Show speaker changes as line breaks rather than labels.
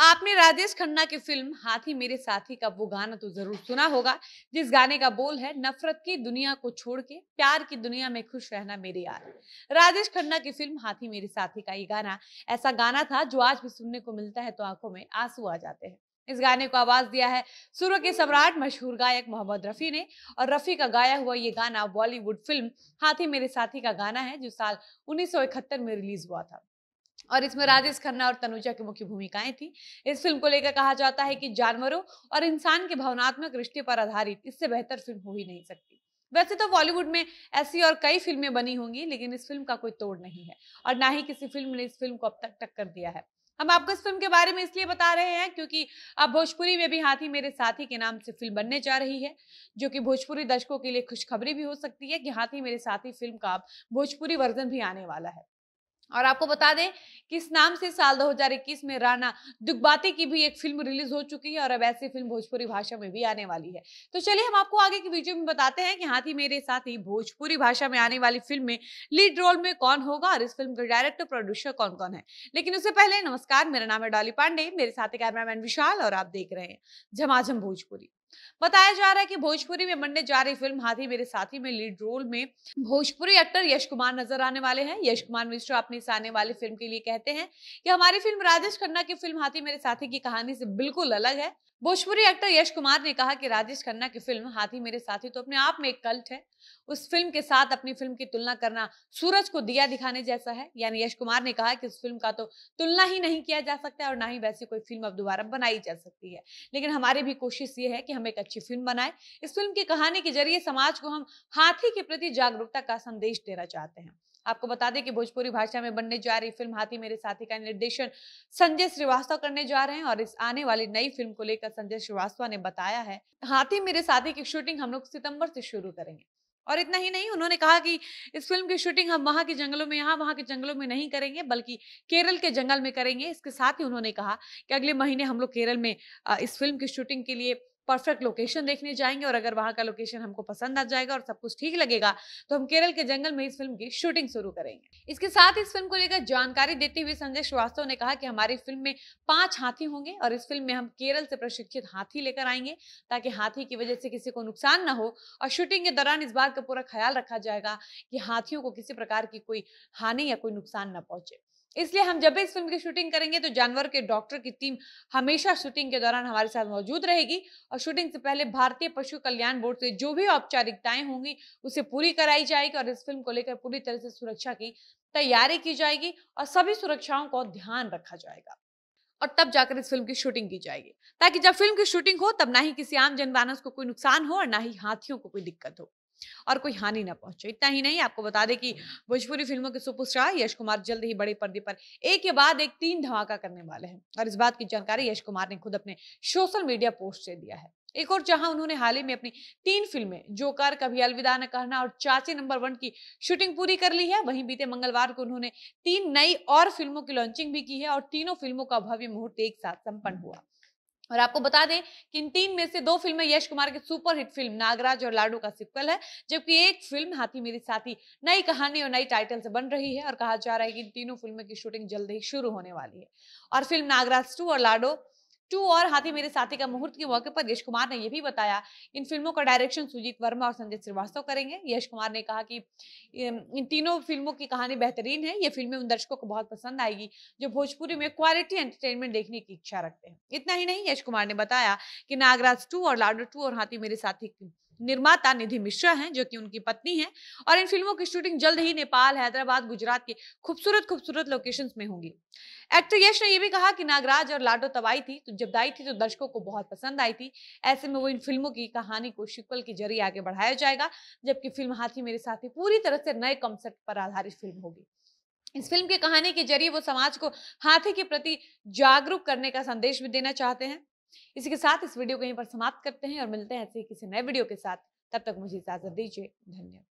आपने राजेश खन्ना की फिल्म हाथी मेरे साथी का वो गाना तो जरूर सुना होगा जिस गाने का बोल है नफरत की दुनिया को छोड़ के प्यार की दुनिया में खुश रहना मेरे यार राजेश खन्ना की फिल्म हाथी मेरे साथी का ये गाना ऐसा गाना था जो आज भी सुनने को मिलता है तो आंखों में आंसू आ जाते हैं इस गाने को आवाज दिया है सूर्य के सम्राट मशहूर गायक मोहम्मद रफ़ी ने और रफ़ी का गाया हुआ ये गाना बॉलीवुड फिल्म हाथी मेरे साथी का गाना है जो साल उन्नीस में रिलीज हुआ था और इसमें राजेश खन्ना और तनुजा की मुख्य भूमिकाएं थी इस फिल्म को लेकर कहा जाता है कि जानवरों और इंसान के भावनात्मक रिश्ते पर आधारित इससे बेहतर फिल्म हो ही नहीं सकती वैसे तो बॉलीवुड में ऐसी और कई फिल्में बनी होंगी लेकिन इस फिल्म का कोई तोड़ नहीं है और ना ही किसी फिल्म ने इस फिल्म को अब तक टक्कर दिया है हम आपको इस फिल्म के बारे में इसलिए बता रहे हैं क्योंकि अब भोजपुरी में भी हाथी मेरे साथी के नाम से फिल्म बनने जा रही है जो कि भोजपुरी दर्शकों के लिए खुशखबरी भी हो सकती है कि हाथी मेरे साथी फिल्म का अब भोजपुरी वर्जन भी आने वाला है और आपको बता दें कि इस नाम से साल 2021 में राणा दुग्बाती की भी एक फिल्म रिलीज हो चुकी है और अब ऐसी फिल्म भोजपुरी भाषा में भी आने वाली है तो चलिए हम आपको आगे की वीडियो में बताते हैं कि हाथी मेरे साथ ही भोजपुरी भाषा में आने वाली फिल्म में लीड रोल में कौन होगा और इस फिल्म के डायरेक्टर प्रोड्यूसर कौन कौन है लेकिन उससे पहले नमस्कार मेरा नाम है डॉली पांडे मेरे साथ कैमरामैन विशाल और आप देख रहे हैं झमाझम भोजपुरी बताया जा रहा है कि भोजपुरी में बनने जा रही फिल्म हाथी मेरे साथी में लीड रोल में भोजपुरी एक्टर यश कुमार नजर आने वाले हैं यश कुमार मिश्रा अपनी आने वाली फिल्म के लिए कहते हैं कि हमारी फिल्म राजेश खन्ना की फिल्म हाथी मेरे साथी की कहानी से बिल्कुल अलग है भोजपुरी एक्टर यश कुमार ने कहा कि राजेश खन्ना की फिल्म हाथी मेरे साथी तो अपने आप में एक कल्ट है उस फिल्म के साथ अपनी फिल्म की तुलना करना सूरज को दिया दिखाने जैसा है यानी यश कुमार ने कहा कि उस फिल्म का तो तुलना ही नहीं किया जा सकता और ना ही वैसी कोई फिल्म अब दोबारा बनाई जा सकती है लेकिन हमारी भी कोशिश ये है कि हम एक एक अच्छी फिल्म बनाए इस फिल्म की कहानी के जरिए समाज को हम हाथी के प्रति जागरूकता का संदेश देना चाहते हैं आपको बता दें कि भोजपुरी भाषा में बनने जा रही फिल्म हाथी मेरे साथी का निर्देशन संजय श्रीवास्तव करने जा रहे हैं और इस आने वाली नई फिल्म को लेकर संजय श्रीवास्तव ने बताया है हाथी मेरे साथी की शूटिंग हम लोग सितंबर से शुरू करेंगे और इतना ही नहीं उन्होंने कहा कि इस फिल्म की शूटिंग हम वहां के जंगलों में यहाँ वहां के जंगलों में नहीं करेंगे बल्कि केरल के जंगल में करेंगे इसके साथ ही उन्होंने कहा कि अगले महीने हम लोग केरल में इस फिल्म की शूटिंग के लिए परफेक्ट लोकेशन देखने जाएंगे और अगर वहाँ का लोकेशन हमको पसंद आ जाएगा और सब कुछ ठीक लगेगा तो हम केरल के जंगल में इस फिल्म की शूटिंग शुरू करेंगे इसके साथ इस फिल्म को लेकर जानकारी देते हुए संजय श्रीवास्तव ने कहा कि हमारी फिल्म में पांच हाथी होंगे और इस फिल्म में हम केरल से प्रशिक्षित हाथी लेकर आएंगे ताकि हाथी की वजह से किसी को नुकसान ना हो और शूटिंग के दौरान इस बात का पूरा ख्याल रखा जाएगा कि हाथियों को किसी प्रकार की कोई हानि या कोई नुकसान ना पहुंचे इसलिए हम जब भी इस फिल्म की शूटिंग करेंगे तो जानवर के डॉक्टर की टीम हमेशा शूटिंग के दौरान हमारे साथ मौजूद रहेगी और शूटिंग से पहले भारतीय पशु कल्याण बोर्ड से जो भी औपचारिकताएं होंगी उसे पूरी कराई जाएगी और इस फिल्म को लेकर पूरी तरह से सुरक्षा की तैयारी की जाएगी और सभी सुरक्षाओं को ध्यान रखा जाएगा और तब जाकर इस फिल्म की शूटिंग की जाएगी ताकि जब फिल्म की शूटिंग हो तब ना ही किसी आम जनमानस को कोई नुकसान हो और ना ही हाथियों को कोई दिक्कत हो और कोई हानि ना पहुंचे इतना ही नहीं आपको बता दें कि हम्म। भोजपुरी फिल्मों के सुपरस्टार यश कुमार जल्द ही बड़े पर्दे पर एक के बाद एक तीन धमाका करने वाले हैं और इस बात की जानकारी यश कुमार ने खुद अपने सोशल मीडिया पोस्ट से दिया है एक और जहां उन्होंने हाल ही में अपनी तीन फिल्में जोकर कभी अलविदा न कहना और चाचे नंबर वन की शूटिंग पूरी कर ली है वहीं बीते मंगलवार को उन्होंने तीन नई और फिल्मों की लॉन्चिंग भी की है और तीनों फिल्मों का भव्य मुहूर्त एक साथ संपन्न हुआ और आपको बता दें कि इन तीन में से दो फिल्में यश कुमार की हिट फिल्म नागराज और लाडू का सिक्वल है जबकि एक फिल्म हाथी मेरी साथी नई कहानी और नई टाइटल से बन रही है और कहा जा रहा है कि इन तीनों फिल्मों की शूटिंग जल्द ही शुरू होने वाली है और फिल्म नागराज टू और लाडो टू और हाथी मेरे साथी का मुहूर्त के मौके पर यश कुमार ने यह भी बताया इन फिल्मों का डायरेक्शन सुजीत वर्मा और संजय श्रीवास्तव करेंगे यश कुमार ने कहा कि इन तीनों फिल्मों की कहानी बेहतरीन है ये फिल्में उन दर्शकों को बहुत पसंद आएगी जो भोजपुरी में क्वालिटी एंटरटेनमेंट देखने की इच्छा रखते हैं इतना ही नहीं यश कुमार ने बताया कि नागराज टू और लाडो टू और हाथी मेरे साथी निर्माता निधि मिश्रा हैं जो कि उनकी पत्नी हैं और इन फिल्मों की शूटिंग जल्द ही नेपाल हैदराबाद गुजरात की खूबसूरत खूबसूरत लोकेशंस में होंगी एक्टर यश ने यह भी कहा कि नागराज और लाडो तब आई थी तो जब आई थी तो दर्शकों को बहुत पसंद आई थी ऐसे में वो इन फिल्मों की कहानी को शिक्वल के जरिए आगे बढ़ाया जाएगा जबकि फिल्म हाथी मेरे साथी पूरी तरह से नए कॉन्सेप्ट पर आधारित फिल्म होगी इस फिल्म की कहानी के जरिए वो समाज को हाथी के प्रति जागरूक करने का संदेश भी देना चाहते हैं इसी के साथ इस वीडियो को यहीं पर समाप्त करते हैं और मिलते हैं ऐसे किसी नए वीडियो के साथ तब तक मुझे इजाजत दीजिए धन्यवाद